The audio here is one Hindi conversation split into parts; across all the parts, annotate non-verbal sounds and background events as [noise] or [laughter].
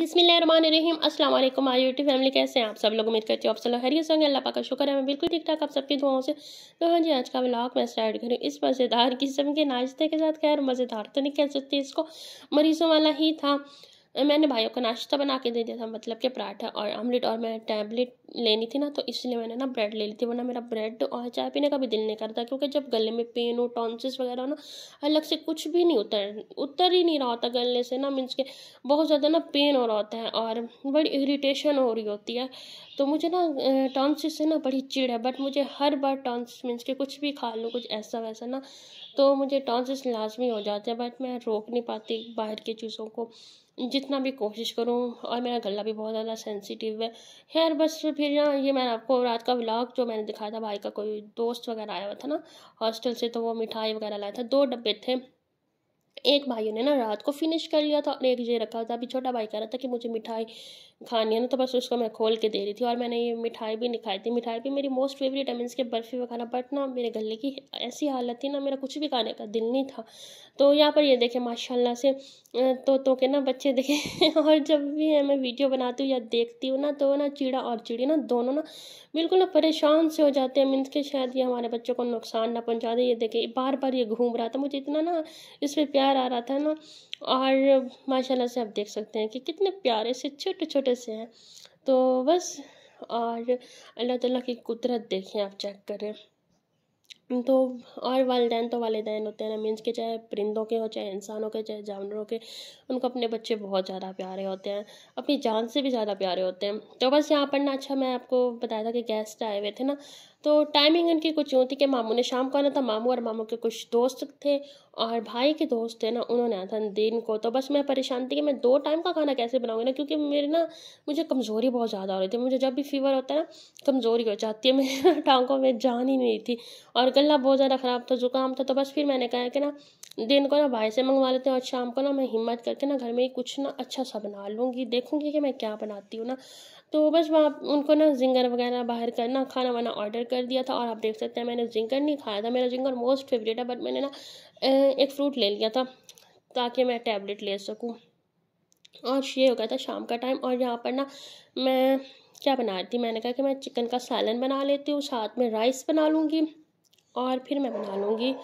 बसमिलीम अस्सलाम वालेकुम आई यूट्यूब फैमिली कैसे हैं आप सब लोग उम्मीद करती हूँ आप सब लोग हरी होंगे अल्लाह पाक का शुक्र है मैं बिल्कुल ठीक ठाक आप सबकी दुआओं से तो हाँ जी आज का ब्लॉग मैं स्टार्ट करूँ इस मज़ेदार किस्म के नाश्ते के साथ खैर मज़ेदार तो नहीं कह सकती इसको मरीज़ों वाला ही था मैंने भाइयों को नाश्ता बना के दे दिया था मतलब कि पराठा और आमलेट और मैं टैबलेट लेनी थी ना तो इसलिए मैंने ना ब्रेड ले ली थी वरना मेरा ब्रेड और चाय पीने का भी दिल नहीं करता क्योंकि जब गले में पेन हो टॉन्सिस वगैरह हो ना अलग से कुछ भी नहीं उतर उतर ही नहीं रहा होता गले से ना मीन्स के बहुत ज़्यादा ना पेन हो रहा होता है और बड़ी इरीटेशन हो रही होती है तो मुझे ना टॉन्सिस से ना बड़ी चिड़ है बट मुझे हर बार टॉन्सिस मीन्स के कुछ भी खा लूँ कुछ ऐसा वैसा ना तो मुझे टॉन्सिस लाजमी हो जाते हैं बट मैं रोक नहीं पाती बाहर की चीज़ों को जितना भी कोशिश करूँ और मेरा गला भी बहुत ज़्यादा सेंसिटिव है खैर बस फिर ना ये मैंने आपको रात का व्लॉग जो मैंने दिखाया था भाई का कोई दोस्त वगैरह आया हुआ था ना हॉस्टल से तो वो मिठाई वगैरह लाया था दो डब्बे थे एक भाई ने ना रात को फिनिश कर लिया था और एक ये रखा था अभी छोटा भाई कह रहा था कि मुझे मिठाई खानी है ना तो बस उसको मैं खोल के दे रही थी और मैंने ये मिठाई भी नहीं खाई थी मिठाई भी मेरी मोस्ट फेवरेट है मीन्स के बर्फ़ी वगैरह बट ना मेरे गले की ऐसी हालत थी ना मेरा कुछ भी खाने का दिल नहीं था तो यहाँ पर ये देखें माशाल्लाह से तो तो के ना बच्चे देखें [laughs] और जब भी मैं वीडियो बनाती हूँ या देखती हूँ ना तो ना चीड़ा और चिड़ी ना दोनों ना बिल्कुल ना परेशान से हो जाते हैं मीन्स के शायद ये हमारे बच्चों को नुकसान ना पहुँचा दे ये देखें बार बार ये घूम रहा था मुझे इतना ना इस पर प्यार आ रहा था ना और माशाल्लाह से आप देख सकते हैं कि कितने प्यारे से छोटे छोटे से हैं तो बस और अल्लाह ताला की कुदरत देखें आप चेक करें तो और वालदेन तो वालदेन होते हैं ना मीन्स के चाहे परिंदों के हो चाहे इंसानों के चाहे जानवरों के उनको अपने बच्चे बहुत ज़्यादा प्यारे होते हैं अपनी जान से भी ज़्यादा प्यारे होते हैं तो बस यहाँ पर ना अच्छा मैं आपको बताया था कि गेस्ट आए हुए थे ना तो टाइमिंग इनकी कुछ यूँ थी कि मामू ने शाम को आना था मामू और मामू के कुछ दोस्त थे और भाई के दोस्त थे ना उन्होंने आना था दिन को तो बस मैं परेशान थी कि मैं दो टाइम का खाना कैसे बनाऊँगी ना क्योंकि मेरी ना मुझे कमज़ोरी बहुत ज़्यादा हो रही थी मुझे जब भी फीवर होता है ना कमज़ोरी हो जाती है [laughs] मेरे टाँगों में जान ही नहीं थी और गला बहुत ज़्यादा ख़राब था ज़ुकाम था तो बस फिर मैंने कहा कि ना दिन को ना भाई से मंगवा लेते हैं और शाम को ना मैं हिम्मत करके ना घर में ही कुछ ना अच्छा सा बना लूँगी देखूँगी कि मैं क्या बनाती हूँ ना तो बस वहाँ उनको ना जिंगर वगैरह बाहर करना खाना वाना ऑर्डर कर दिया था और आप देख सकते हैं मैंने जिंगर नहीं खाया था मेरा जिंगर मोस्ट फेवरेट है बट मैंने ना एक फ्रूट ले लिया था ताकि मैं टैबलेट ले सकूँ और ये हो गया था शाम का टाइम और यहाँ पर ना मैं क्या बना रही थी मैंने कहा कि मैं चिकन का सालन बना लेती हूँ साथ में राइस बना लूँगी और फिर मैं बना लूँगी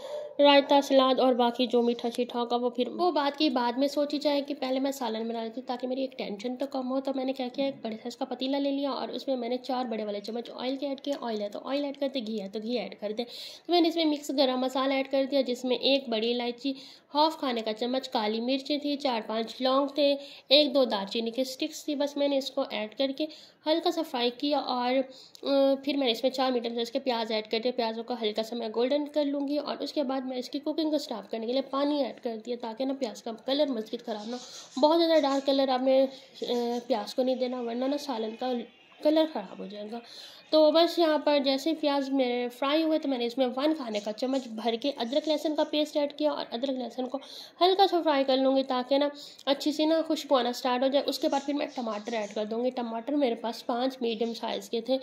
रायता सलाद और बाकी जो मीठा शीठा होगा वो फिर वो बात की बाद में सोची जाए कि पहले मैं सालन बना लेती हूँ ताकि मेरी एक टेंशन तो कम हो तो मैंने क्या किया एक बड़े साइज़ का पतीला ले लिया और उसमें मैंने चार बड़े वाले चम्मच ऑयल के ऐड किया ऑयल है तो ऑयल ऐड करते घी है तो घी ऐड करते तो मैंने इसमें मिक्स गर्म मसाला ऐड कर दिया जिसमें एक बड़ी इलायची हाफ खाने का चम्मच काली मिर्चें थी चार पाँच लौंग थे एक दो दालचीनी के स्टिक्स थी बस मैंने इसको ऐड करके हल्का सा फ्राई किया और फिर मैंने इसमें चार मीटर साइज़ के प्याज ऐड कर दिया प्याज़ों को हल्का सा मैं गोल्डन कर लूँगी और उसके बाद बाद मैं इसकी कुकिंग को स्टाफ करने के लिए पानी ऐड कर दिया ताकि ना प्याज का कलर मजबूत ख़राब ना बहुत ज़्यादा डार्क कलर आपने प्याज को नहीं देना वरना ना सालन का कलर ख़राब हो जाएगा तो बस यहाँ पर जैसे प्याज मेरे फ्राई हुए तो मैंने इसमें वन खाने का चम्मच भर के अदरक लहसन का पेस्ट ऐड किया और अदरक लहसन को हल्का सा फ्राई कर लूँगी ताकि ना अच्छी सी ना खुशबू आना स्टार्ट हो जाए उसके बाद फिर मैं टमाटर ऐड कर दूँगी टमाटर मेरे पास पाँच मीडियम साइज़ के थे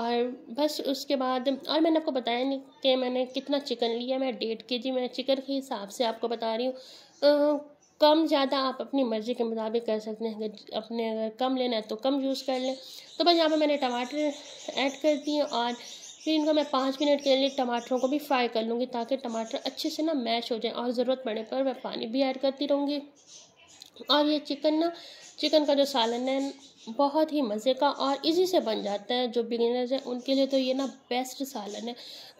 और बस उसके बाद और मैंने आपको बताया नहीं कि मैंने कितना चिकन लिया मैं डेढ़ के जी मैं चिकन के हिसाब से आपको बता रही हूँ कम ज़्यादा आप अपनी मर्ज़ी के मुताबिक कर सकते हैं अगर अपने अगर कम लेना है तो कम यूज़ कर लें तो बस यहाँ पर मैंने टमाटर ऐड कर दिए और फिर इनको मैं पाँच मिनट के लिए टमाटरों को भी फ्राई कर लूँगी ताकि टमाटर अच्छे से ना मैश हो जाए और ज़रूरत पड़ने पर मैं पानी भी ऐड करती रहूँगी और ये चिकन ना चिकन का जो सालन है बहुत ही मज़े का और इजी से बन जाता है जो बिगिनर्स हैं उनके लिए तो ये ना बेस्ट सालन है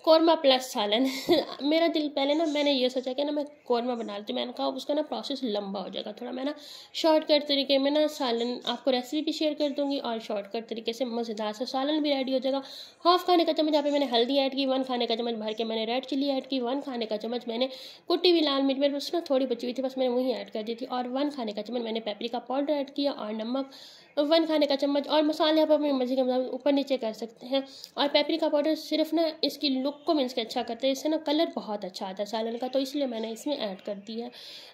कौरमा प्लस सालन [laughs] मेरा दिल पहले ना मैंने ये सोचा कि ना मैं कौरमा बना लेती हूँ मैंने कहा उसका ना प्रोसेस लंबा हो जाएगा थोड़ा मैं ना शॉर्टकट तरीके में ना सालन आपको रेसिपी भी शेयर कर दूँगी और शॉर्टकट तरीके से मज़ेदार सा सालन भी रेडी हो जाएगा हाफ खाने का चम्मच यहाँ पे मैंने हल्दी ऐड की वन खाने का चम्मच भर के मैंने रेड चिली ऐड की वन खाने का चम्मच मैंने कुटी हुई लाल मिर्च मेरे पास ना थोड़ी बची हुई थी बस मैंने वहीं ऐड कर दी थी और वन खाने का चम्मच मैंने पेपरी पाउडर ऐड किया और नमक वन खाने का चम्मच और मसाले आप अपनी मर्जी के मुताबिक ऊपर नीचे कर सकते हैं और पेपरिका पाउडर सिर्फ ना इसकी लुक को मीन्स के अच्छा करता है इससे ना कलर बहुत अच्छा आता है सालन का तो इसलिए मैंने इसमें ऐड कर दिया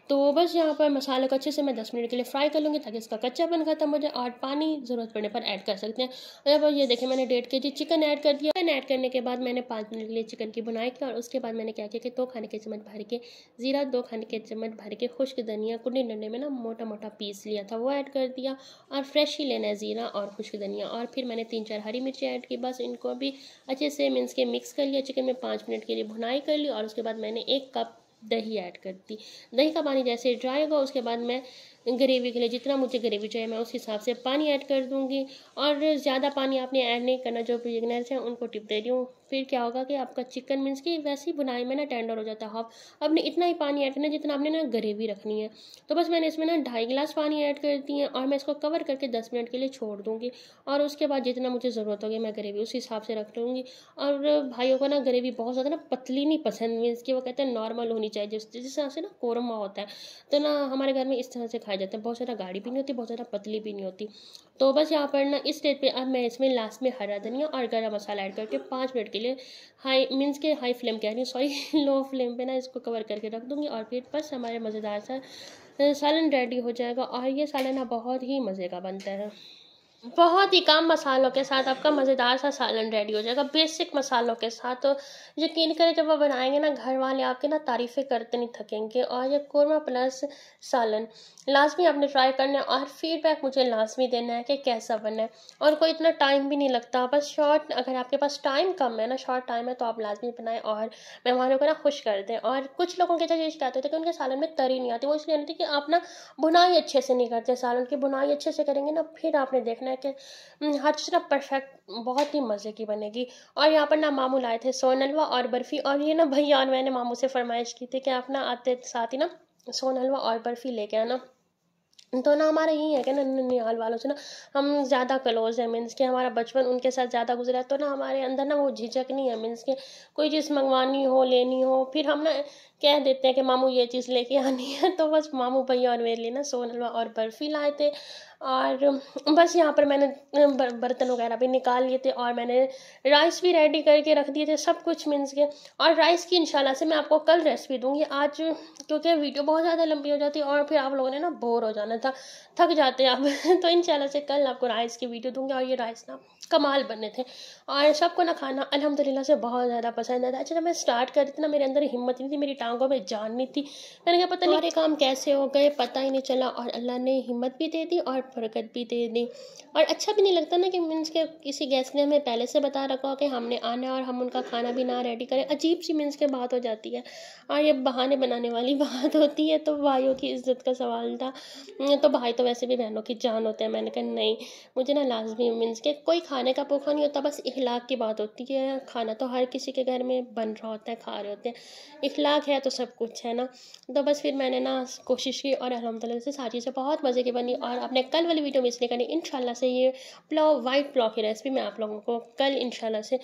तो बस यहाँ पर मसाले को अच्छे से मैं दस मिनट के लिए फ्राई कर लूँगी ताकि इसका कच्चा बन खाता मुझे और पानी ज़रूरत पड़ने पर ऐड कर सकते हैं और ये देखें मैंने डेढ़ के जी चिकन ऐड कर दिया चिकन ऐड करने के बाद मैंने पाँच मिनट के लिए चिकन की बुनाई की और उसके बाद मैंने क्या किया कि दो खाने के चम्मच भर के ज़ीरा दो खाने के चम्मच भर के खुश्क धनिया कुंडी डंडे में ना मोटा मोटा पीस लिया था वो ऐड कर दिया और फ्रेश है जीरा और खुश्क धनिया और फिर मैंने तीन चार हरी मिर्ची ऐड की बस इनको भी अच्छे से मीन्स के मिक्स कर लिया चिकन में पाँच मिनट के लिए भुनाई कर ली और उसके बाद मैंने एक कप दही ऐड कर दी दही का पानी जैसे ड्राई होगा उसके बाद मैं ग्रेवी के लिए जितना मुझे ग्रेवी चाहिए मैं उस हिसाब से पानी ऐड कर दूँगी और ज़्यादा पानी आपने ऐड नहीं करना जो बिगनर्स हैं उनको टिप दे दी हूँ फिर क्या होगा कि आपका चिकन मीन्स वैसे ही बुनाई में ना टेंडर हो जाता है हाफ आपने इतना ही पानी ऐड करना जितना आपने ना ग्रेवी रखनी है तो बस मैंने इसमें ना ढाई गिलास पानी ऐड कर दिए और मैं इसको कवर करके दस मिनट के लिए छोड़ दूँगी और उसके बाद जितना मुझे ज़रूरत होगी मैं ग्रेवी उस हिसाब से रख लूँगी और भाइयों को ना ग्रेवी बहुत ज़्यादा ना पतली नहीं पसंद मीन्स की वो कहते हैं नॉर्मल होनी चाहिए जिस जिस तरह से ना कोरमा होता है तो ना हमारे घर में इस तरह से खा खाए जाते हैं बहुत ज़्यादा गाढ़ी नहीं होती है बहुत ज़्यादा पतली नहीं होती तो बस यहाँ पर ना इस स्टेज पे अब मैं इसमें लास्ट में हरा धनिया और गर्म मसाला ऐड करके पाँच मिनट के लिए हाई मीन्स के हाई फ्लेम कह रही हूँ सॉरी लो फ्लेम पर ना इसको कवर करके रख दूँगी और फिर बस हमारे मज़ेदार सा सालन रेडी हो जाएगा और ये सालन बहुत ही मज़े का बनता है बहुत ही कम मसालों के साथ आपका मज़ेदार सा सालन रेडी हो जाएगा बेसिक मसालों के साथ तो यकीन करें जब आप बनाएंगे ना घर वाले आपके ना तारीफ़ें करते नहीं थकेंगे और ये कौरमा प्लस सालन लाजमी आपने ट्राई करना है और फीडबैक मुझे लाजमी देना है कि कैसा बना है और कोई इतना टाइम भी नहीं लगता बस शॉर्ट अगर आपके पास टाइम कम है ना शॉर्ट टाइम है तो आप लाजमी बनाएं और मेहमानों को ना खुश कर दें और कुछ लोगों के तो ये कहते थे कि उनके सालन में तरी नहीं आती वो इसलिए नहीं थी कि आप ना बुनाई अच्छे से नहीं करते सालन की बुनाई अच्छे से करेंगे ना फिर आपने देखना कि हम्म, हर चीज़ ना परफेक्ट बहुत ही मज़े की बनेगी और यहाँ पर ना मामू लाए थे सोन हलवा और बर्फ़ी और ये ना भैया और मैंने मामू से फरमाइश की थी कि आप ना आते साथ ही ना सोन हलवा और बर्फ़ी लेके आना तो ना हमारा यही है कि ना ननिहाल वालों से ना हम ज़्यादा क्लोज हैं मीन्स कि हमारा बचपन उनके साथ ज़्यादा गुजरा है तो ना हमारे अंदर ना वो झिझक नहीं है मीन्स कि कोई चीज़ मंगवानी हो लेनी हो फिर हम ना कह देते हैं कि मामू ये चीज़ लेके आनी है [laughs] तो बस मामू भैया और मेरे लिए ना सोन हलवा और बर्फ़ी लाए थे और बस यहाँ पर मैंने बर्तन वगैरह भी निकाल लिए थे और मैंने राइस भी रेडी करके रख दिए थे सब कुछ मीन्स के और राइस की इंशाल्लाह से मैं आपको कल रेसिपी दूंगी आज क्योंकि वीडियो बहुत ज़्यादा लंबी हो जाती है और फिर आप लोगों ने ना बोर हो जाना था थक जाते आप [laughs] तो इन से कल आपको राइस की वीडियो दूँगी और ये राइस ना कमाल बने थे और सबको ना खाना अलहमदिल्ला से बहुत ज़्यादा पसंद आता अच्छा जब मैं स्टार्ट करती थी ना मेरे अंदर हिम्मत नहीं थी मेरी टांगों में जान नहीं थी मैंने कहा पता नहीं काम कैसे हो गए पता ही नहीं चला और अल्लाह ने हिम्मत भी दे दी और बरकत भी दे दी और अच्छा भी नहीं लगता ना कि मीन्स के किसी गेस्ट ने हमें पहले से बता रखा हो कि हमने आना है और हम उनका खाना भी ना रेडी करें अजीब सी मीन्स के बात हो जाती है और ये बहाने बनाने वाली [laughs] बात होती है तो भाइयों की इज्जत का सवाल था हम्म, तो भाई तो वैसे भी बहनों की जान होते हैं मैंने कहा नहीं मुझे ना लाजमी मीन्स के कोई खाने का पोखा नहीं होता बस इखलाक की बात होती है खाना तो हर किसी के घर में बन रहा होता है खा रहे होते हैं इखलाक है तो सब कुछ है ना तो बस फिर मैंने ना कोशिश की और अलहमदिल्ला से सारी चीज़ें बहुत मज़े की बनी और आपने कल वाली वीडियो मिस नहीं करनी इन से ये पुलाव वाइट पुलाव की रेसिपी मैं आप लोगों को कल इन से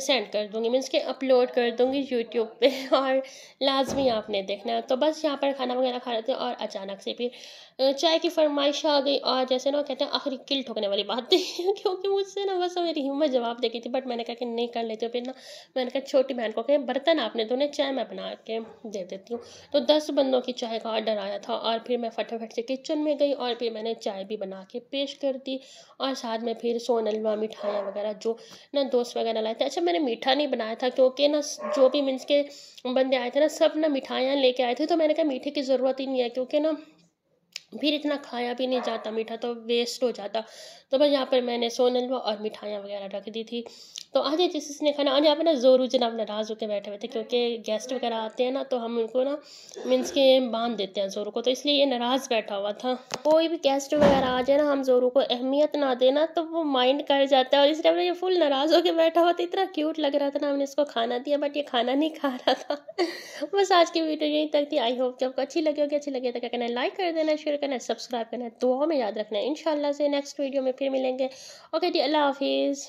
सेंड कर दूँगी मीन्स के अपलोड कर दूँगी यूट्यूब पर और लाजमी आपने देखना है तो बस यहाँ पर खाना वगैरह खा रहे थे और अचानक से फिर चाय की फरमाइश आ गई और जैसे ना कहते हैं आखिरी किल ठोकने वाली बात थी [laughs] क्योंकि मुझसे ना बस मेरी हिम्मत जवाब देखी थी बट मैंने कहा कि नहीं कर लेते हो फिर ना मैंने कहा छोटी बहन को कहें बर्तन आपने दोनों चाय मैं बना के दे देती हूँ तो दस बंदों की चाय का ऑर्डर आया था और फिर मैं फटाफट से किचन में गई और फिर मैंने चाय भी बना के पेश कर दी और साथ में फिर सोनलवा मिठाइयाँ वगैरह जो ना दोस्त वगैरह लाए थे अच्छा मैंने मीठा नहीं बनाया था क्योंकि ना जो भी मीन्स के बंदे आए थे ना सब ना मिठाइयाँ लेके आए थे तो मैंने कहा मीठे की ज़रूरत ही नहीं है क्योंकि ना फिर इतना खाया भी नहीं जाता मीठा तो वेस्ट हो जाता तो बस यहाँ पर मैंने सोन हलवा और मिठाइयाँ वगैरह रख दी थी तो आज जिस जिसने खाना आज यहाँ पर ना जोरू जनाब नाराज़ होकर बैठे हुए थे क्योंकि गेस्ट वगैरह आते हैं ना तो हम उनको ना मीन्स के बांध देते हैं जोरू को तो इसलिए ये नाराज़ बैठा हुआ था कोई भी गेस्ट वगैरह आ जाए ना हम जोरू को अहमियत ना देना तो वो माइंड कर जाता है और इसलिए हमने ये फुल नाराज़ होकर बैठा हुआ था इतना क्यूट लग रहा था ना हमने इसको खाना दिया बट ये खाना नहीं खा रहा था [laughs] बस आज की वीडियो यहीं तक थी आई होप कि आपको अच्छी लगी होगी अच्छी लगे तो क्या कहना लाइक कर देना शेयर करना है सब्सक्राइब करना है दुआओं में याद रखना है इन से नेक्स्ट वीडियो में फिर मिलेंगे ओके जी अल्लाह हाफिज़